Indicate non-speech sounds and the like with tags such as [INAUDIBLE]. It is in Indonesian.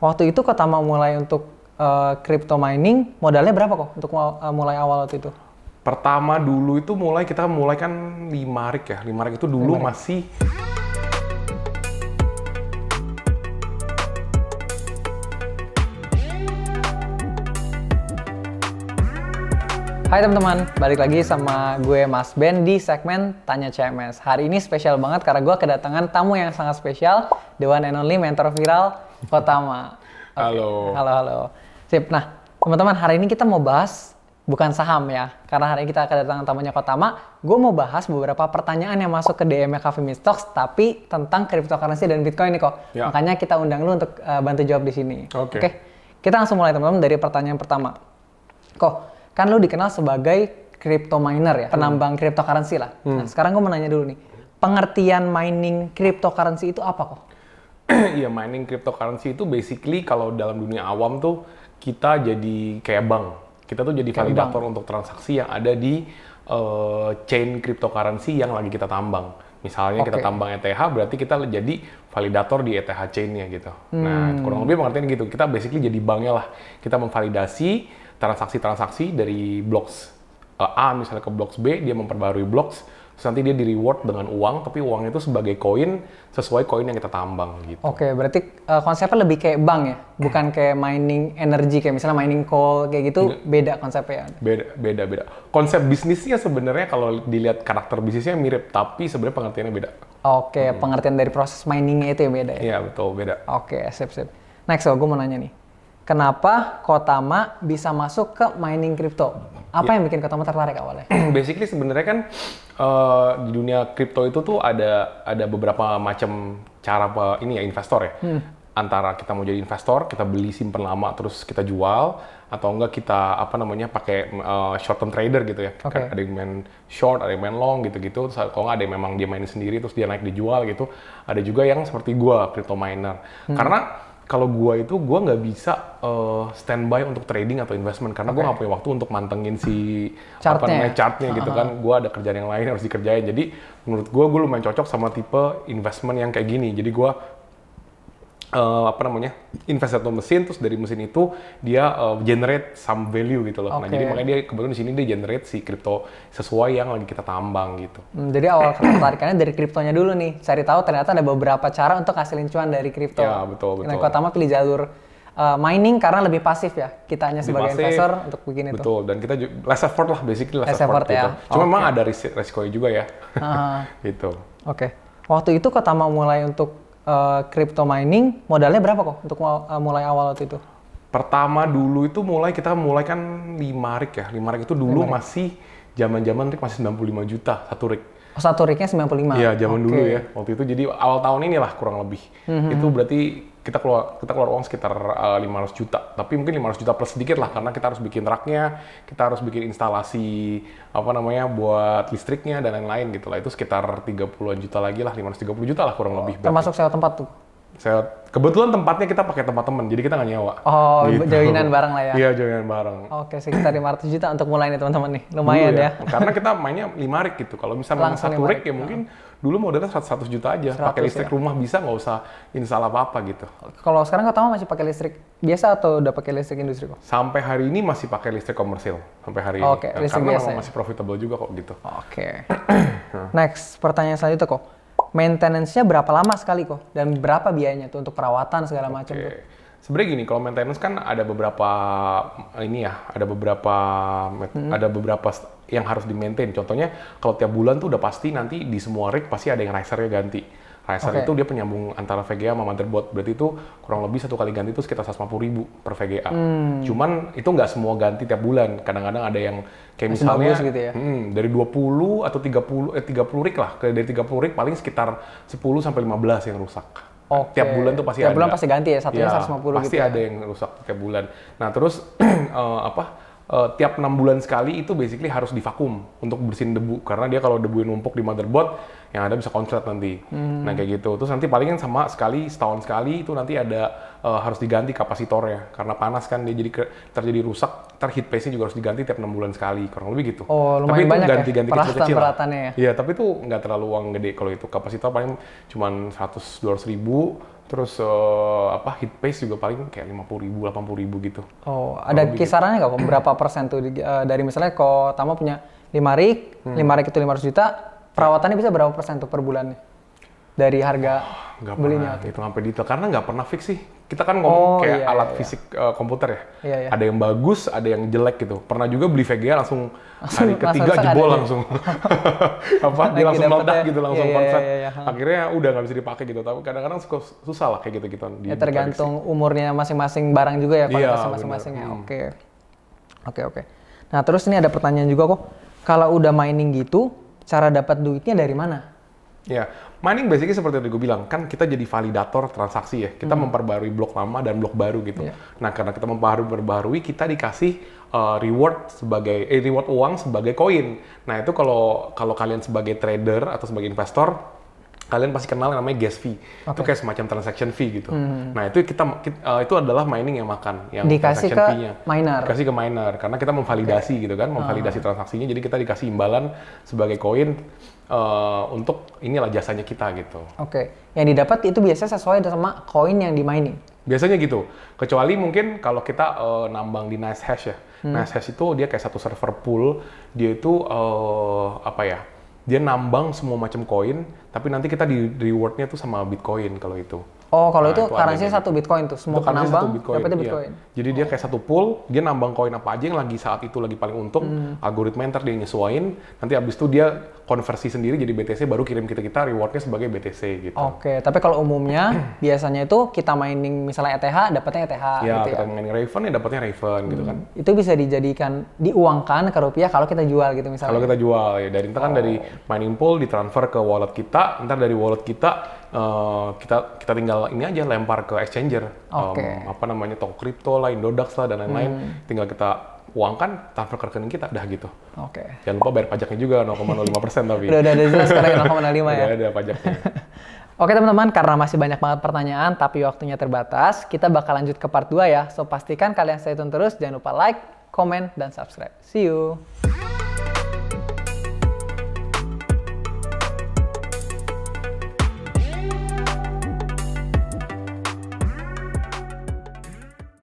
Waktu itu kata mau mulai untuk uh, crypto mining, modalnya berapa kok untuk uh, mulai awal waktu itu? Pertama dulu itu mulai kita mulai kan lima rik ya. lima rik itu dulu rik. masih Hai teman-teman, balik lagi sama gue Mas Ben di segmen Tanya CMS. Hari ini spesial banget karena gue kedatangan tamu yang sangat spesial, Dewan and Mentor Viral Hotama. Okay. Halo. Halo, halo. Sip. Nah, teman-teman, hari ini kita mau bahas bukan saham ya, karena hari ini kita kedatangan tamunya Kotama. Gue mau bahas beberapa pertanyaan yang masuk ke DM-nya Cafe Mistox, tapi tentang cryptocurrency dan Bitcoin nih kok. Ya. Makanya kita undang lu untuk uh, bantu jawab di sini. Oke. Okay. Okay? Kita langsung mulai teman-teman dari pertanyaan pertama. Kok, kan lu dikenal sebagai crypto miner ya, hmm. penambang hmm. cryptocurrency lah. Nah, hmm. Nah, sekarang gue mau nanya dulu nih, pengertian mining cryptocurrency itu apa kok? [CLEARS THROAT] ya mining cryptocurrency itu basically kalau dalam dunia awam tuh kita jadi kayak bank. Kita tuh jadi validator untuk transaksi yang ada di uh, chain cryptocurrency yang lagi kita tambang. Misalnya okay. kita tambang ETH, berarti kita jadi validator di ETH chainnya gitu. Nah, hmm. Nah, kurang lebih pengertian gitu. Kita basically jadi banknya lah. Kita memvalidasi transaksi-transaksi dari blocks eh, A misalnya ke blocks B, dia memperbarui blocks nanti dia di reward dengan uang, tapi uangnya itu sebagai koin sesuai koin yang kita tambang gitu. Oke, okay, berarti uh, konsepnya lebih kayak bank ya, bukan kayak mining energi kayak misalnya mining coal kayak gitu, Nggak. beda konsepnya. Beda, beda, beda. Konsep bisnisnya sebenarnya kalau dilihat karakter bisnisnya mirip, tapi sebenarnya pengertiannya beda. Oke, okay, hmm. pengertian dari proses miningnya itu ya beda ya. Iya betul, beda. Oke, okay, sip sip. Next, oh, gue mau nanya nih kenapa Kotama bisa masuk ke mining crypto? Apa yeah. yang bikin Kotama tertarik awalnya? [CLEARS THROAT] Basically sebenarnya kan uh, di dunia crypto itu tuh ada ada beberapa macam cara apa eh, ini ya investor ya. Hmm. Antara kita mau jadi investor, kita beli simpan lama terus kita jual atau enggak kita apa namanya pakai uh, short term trader gitu ya. Okay. ada yang main short, ada yang main long gitu-gitu. kalau enggak ada yang memang dia main sendiri terus dia naik dijual gitu. Ada juga yang seperti gua crypto miner. Hmm. Karena kalau gua itu gua nggak bisa uh, eh, standby untuk trading atau investment karena okay. gue nggak punya waktu untuk mantengin si chartnya. apa namanya chartnya uh -huh. gitu kan Gua ada kerjaan yang lain harus dikerjain jadi menurut gua, gue lumayan cocok sama tipe investment yang kayak gini jadi gua Uh, apa namanya invest satu mesin terus dari mesin itu dia uh, generate some value gitu loh. Okay. Nah jadi makanya dia kebetulan di sini dia generate si kripto sesuai yang lagi kita tambang gitu. Hmm, jadi awal [CLEARS THROAT] tertarikannya dari kriptonya dulu nih. Cari tahu ternyata ada beberapa cara untuk hasilin cuan dari kripto. Ya betul betul. Yang pertama pilih jalur eh, mining karena lebih pasif ya kitanya sebagai pasif, investor untuk begini betul. Betul dan kita less effort lah basically less, less effort, effort gitu. Ya. Cuma okay. memang ada risiko juga ya. Uh [LAUGHS] gitu. Oke. Okay. Waktu itu Kotama mulai untuk Eh, crypto mining modalnya berapa kok untuk eh, mulai awal waktu itu? Pertama dulu itu mulai kita mulai kan 5 rig ya. 5 rig itu dulu 5 rig. masih zaman-zaman rig masih 95 juta satu rig. Oh, satu rignya 95. Iya, zaman okay. dulu ya. Waktu itu jadi awal tahun inilah kurang lebih. Mm-hmm. Itu berarti kita keluar kita keluar uang sekitar uh, eh, 500 juta. Tapi mungkin 500 juta plus sedikit lah karena kita harus bikin raknya, kita harus bikin instalasi apa namanya buat listriknya dan lain-lain gitu lah. Itu sekitar 30-an juta lagi lah, 530 juta lah kurang oh, lebih. Berarti. Termasuk sewa tempat tuh. Saya kebetulan tempatnya kita pakai tempat temen, jadi kita nggak nyewa. Oh, gitu. joinan bareng lah ya? Iya, joinan bareng. Oke, sekitar 500 juta untuk mulai nih teman-teman nih, lumayan ya. ya. Karena kita mainnya lima rig gitu, kalau misalnya Langsung satu rig ya mungkin dulu modalnya 100 juta aja, pakai ya? listrik ya. rumah bisa nggak usah install apa-apa gitu. Kalau sekarang kau tahu masih pakai listrik biasa atau udah pakai listrik industri kok? Sampai hari ini masih pakai listrik komersil, sampai hari okay. ini. Karena ya? masih profitable juga kok gitu. Oke. Okay. Next, pertanyaan selanjutnya kok maintenance-nya berapa lama sekali kok dan berapa biayanya tuh untuk perawatan segala macam tuh? Sebenarnya gini, kalau maintenance kan ada beberapa mm, ini ya, ada beberapa hmm. ada beberapa yang harus di maintain. Contohnya kalau tiap bulan tuh udah pasti nanti di semua rig pasti ada yang risernya ganti HSR okay. itu dia penyambung antara VGA sama motherboard. Berarti itu kurang lebih satu kali ganti itu sekitar 150 ribu per VGA. Hmm. Cuman itu nggak semua ganti tiap bulan. Kadang-kadang ada yang kayak Masih misalnya gitu ya? hmm, dari 20 atau 30 eh 30 rig lah. Dari 30 rig paling sekitar 10 sampai 15 yang rusak. Okay. Tiap bulan tuh pasti tiap ada. Tiap bulan pasti ganti ya, satunya ya, 150 pasti gitu. Pasti ya? ada ya. yang rusak tiap bulan. Nah, terus uh, [CLEARS THROAT] apa? uh, tiap enam bulan sekali itu basically harus divakum untuk bersihin debu karena dia kalau debu numpuk di motherboard yang ada bisa konslet nanti. Hmm. Nah kayak gitu. Terus nanti palingan sama sekali setahun sekali itu nanti ada uh, harus diganti kapasitornya karena panas kan dia jadi ke, terjadi rusak. Ter heat nya juga harus diganti tiap enam bulan sekali kurang lebih gitu. Oh lumayan tapi banyak itu ya, ganti-ganti ya? kecil-kecil. Peralatan, ya. tapi itu nggak terlalu uang gede kalau itu kapasitor paling cuma seratus ratus ribu Terus uh, apa hit pace juga paling kayak lima puluh ribu, delapan puluh ribu gitu. Oh, ada Kalo gitu. kisarannya nggak gitu. kok berapa persen tuh uh, dari misalnya kok Tama punya lima rig, hmm. lima rig itu 500 juta, perawatannya bisa berapa persen tuh per bulannya dari harga? nggak belinya pernah itu sampai detail karena nggak pernah fix sih kita kan ngomong oh, kayak iya, alat iya. iya. fisik uh, komputer ya iya, iya. ada yang bagus ada yang jelek gitu pernah juga beli VGA langsung, langsung hari ketiga langsung jebol langsung apa dia langsung meledak ya. gitu langsung iya, iya, iya, iya, iya. akhirnya udah nggak bisa dipakai gitu tapi kadang-kadang suka susah lah kayak gitu gitu ya, tergantung umurnya masing-masing barang juga ya kualitasnya iya, masing-masing ya hmm. oke oke oke nah terus ini ada pertanyaan juga kok kalau udah mining gitu cara dapat duitnya dari mana Ya, yeah. mining basically seperti yang gue bilang, kan kita jadi validator transaksi ya. Kita hmm. memperbarui blok lama dan blok baru gitu. Yeah. Nah, karena kita memperbarui, kita dikasih uh, reward sebagai eh, reward uang sebagai koin. Nah, itu kalau kalau kalian sebagai trader atau sebagai investor kalian pasti kenal namanya gas fee. Okay. Itu kayak semacam transaction fee gitu. Hmm. Nah, itu kita, eh, itu adalah mining yang makan yang dikasih transaction fee-nya. Miner. Dikasih ke miner karena kita memvalidasi okay. gitu kan, memvalidasi uh. transaksinya jadi kita dikasih imbalan sebagai koin uh, untuk inilah jasanya kita gitu. Oke. Okay. Yang didapat itu biasanya sesuai sama koin yang mining Biasanya gitu. Kecuali mungkin kalau kita uh, nambang di Nice Hash ya. Hmm. Nice Hash itu dia kayak satu server pool, dia itu uh, apa ya? dia nambang semua macam koin tapi nanti kita di rewardnya tuh sama bitcoin kalau itu Oh, kalau nah, itu currency satu bitcoin tuh, semua kan nambang, bitcoin, iya. bitcoin. Iya. Jadi oh. dia kayak satu pool, dia nambang koin apa aja yang lagi saat itu lagi paling untung, hmm. algoritma yang dia nyesuain, nanti abis itu dia konversi sendiri jadi BTC, baru kirim kita kita rewardnya sebagai BTC gitu. Oke, okay. tapi kalau umumnya [CLEARS THROAT] biasanya itu kita mining misalnya ETH, dapatnya ETH. Ya, gitu kita ya? mining Raven ya dapatnya Raven hmm. gitu kan. Hmm, itu bisa dijadikan diuangkan ke rupiah kalau kita jual gitu misalnya. Kalau kita jual ya dari ntar kan oh. kan dari mining pool ditransfer ke wallet kita, ntar dari wallet kita uh, kita kita tinggal ini aja lempar ke exchanger, okay. um, apa namanya toko kripto lah, Indodax lah dan lain-lain, hmm. tinggal kita uangkan transfer ke rekening kita dah gitu. Oke. Okay. Jangan lupa bayar pajaknya juga 0,05 persen tapi. udah, udah, udah sekarang 0,05 ya, [LAUGHS] ya. Udah ada pajaknya. [LAUGHS] Oke teman-teman, karena masih banyak banget pertanyaan tapi waktunya terbatas, kita bakal lanjut ke part 2 ya. So pastikan kalian stay tune terus, jangan lupa like, comment, dan subscribe. See you!